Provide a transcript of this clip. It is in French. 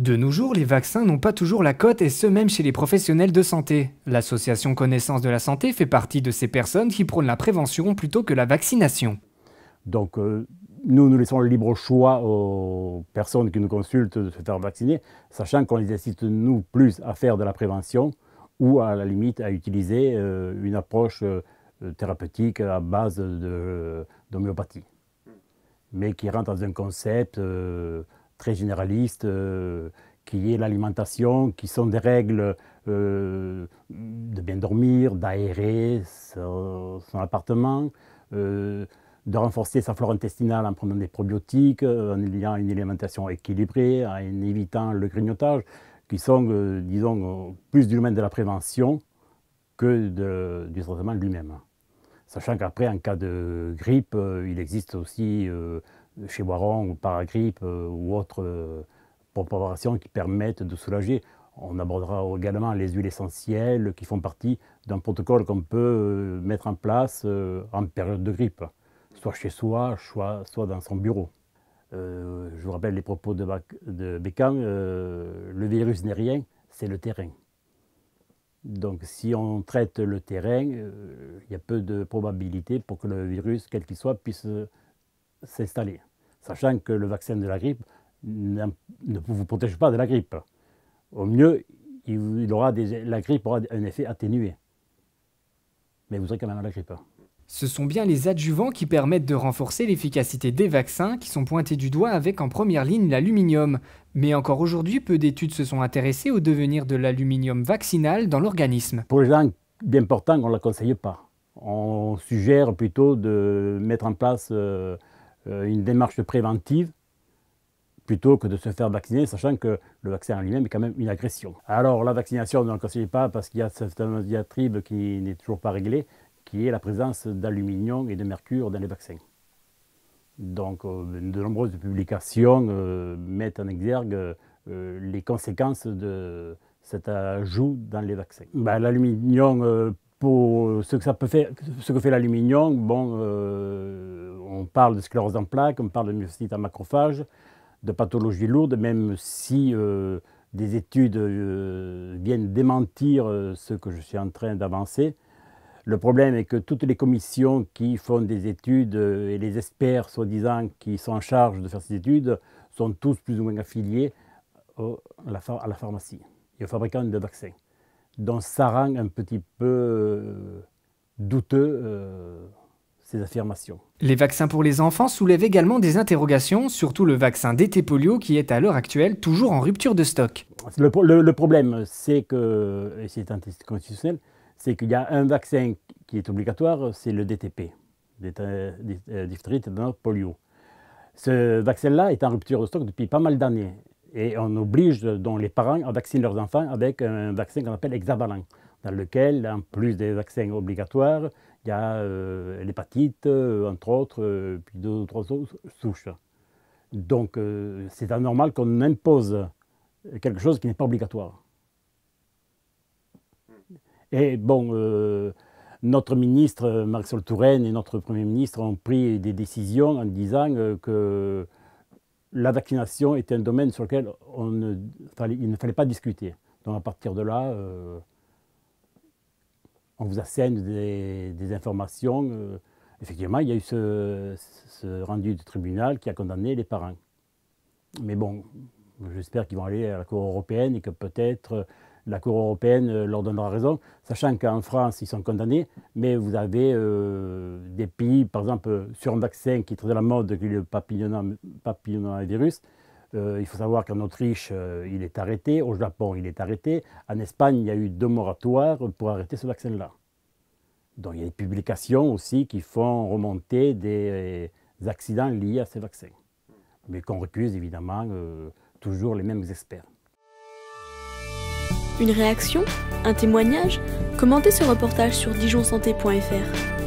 De nos jours, les vaccins n'ont pas toujours la cote et ce même chez les professionnels de santé. L'association Connaissance de la Santé fait partie de ces personnes qui prônent la prévention plutôt que la vaccination. Donc euh, nous, nous laissons le libre choix aux personnes qui nous consultent de se faire vacciner, sachant qu'on les incite, nous, plus à faire de la prévention ou à la limite à utiliser euh, une approche euh, thérapeutique à base d'homéopathie, mais qui rentre dans un concept très généralistes, euh, qui est l'alimentation, qui sont des règles euh, de bien dormir, d'aérer son, appartement, euh, de renforcer sa flore intestinale en prenant des probiotiques, en ayant une alimentation équilibrée, en évitant le grignotage, qui sont, disons, plus du domaine de la prévention que de, du traitement lui-même. Sachant qu'après, en cas de grippe, il existe aussi chez Boiron ou Paragrippe euh, ou autres euh, préparations qui permettent de soulager. On abordera également les huiles essentielles qui font partie d'un protocole qu'on peut euh, mettre en place en période de grippe, soit chez soi, soit, dans son bureau. je vous rappelle les propos de, le virus n'est rien, c'est le terrain. Donc si on traite le terrain, il y a peu de probabilité pour que le virus, quel qu'il soit, puisse s'installer sachant que le vaccin de la grippe ne vous protège pas de la grippe. Au mieux, il aura la grippe aura un effet atténué. Mais vous aurez quand même la grippe. Ce sont bien les adjuvants qui permettent de renforcer l'efficacité des vaccins qui sont pointés du doigt avec en première ligne l'aluminium. Mais encore aujourd'hui, peu d'études se sont intéressées au devenir de l'aluminium vaccinal dans l'organisme. Pour les gens bien portants, on ne la conseille pas. On suggère plutôt de mettre en place euh, euh, une démarche préventive plutôt que de se faire vacciner, sachant que le vaccin en lui-même est quand même une agression. Alors la vaccination, ne la conseille pas parce qu'il y a cette diatribe qui n'est toujours pas réglée, qui est la présence d'aluminium et de mercure dans les vaccins. Donc euh, de nombreuses publications euh, mettent en exergue les conséquences de cet ajout dans les vaccins. Bah, l'aluminium pour euh, ce que, ça peut faire, ce que fait l'aluminium, bon, euh, on parle de sclérose en plaques, on parle de myocytes à macrophage, de pathologies lourdes, même si euh, des études viennent démentir ce que je suis en train d'avancer. Le problème est que toutes les commissions qui font des études et les experts soi-disant qui sont en charge de faire ces études sont tous plus ou moins affiliés la à la pharmacie et aux fabricants de vaccins. Donc ça rend un petit peu euh, douteux euh, ces affirmations. Les vaccins pour les enfants soulèvent également des interrogations, surtout le vaccin DT polio qui est à l'heure actuelle toujours en rupture de stock. Le, problème, c'est que, et c'est constitutionnel, c'est qu'il y a un vaccin qui est obligatoire, c'est le DTP, euh, diphtérie, polio. Ce vaccin-là est en rupture de stock depuis pas mal d'années et on oblige dont les parents à vacciner leurs enfants avec un vaccin qu'on appelle hexavalent, dans lequel, en plus des vaccins obligatoires, il y a euh, l'hépatite, euh, entre autres, euh, puis deux ou trois autres souches. Donc, c'est anormal qu'on impose quelque chose qui n'est pas obligatoire. Et bon, notre ministre, Marcel Touraine, et notre Premier ministre ont pris des décisions en disant que la vaccination était un domaine sur lequel il ne fallait pas discuter. Donc à partir de là, euh, on vous assène des, informations. Euh, effectivement, il y a eu ce, ce, rendu du tribunal qui a condamné les parents. Mais bon, j'espère qu'ils vont aller à la Cour européenne et que peut-être la Cour européenne euh, leur donnera raison, sachant qu'en France, ils sont condamnés, mais vous avez euh, des pays, par exemple, euh, sur un vaccin qui traite la mode, qui le papillomavirus. il faut savoir qu'en Autriche, il est arrêté, au Japon, il est arrêté, en Espagne, il y a eu deux moratoires pour arrêter ce vaccin-là. Donc il y a des publications aussi qui font remonter des accidents liés à ces vaccins, mais qu'on recuse évidemment toujours les mêmes experts. Une réaction Un témoignage Commentez ce reportage sur dijonsanté.fr.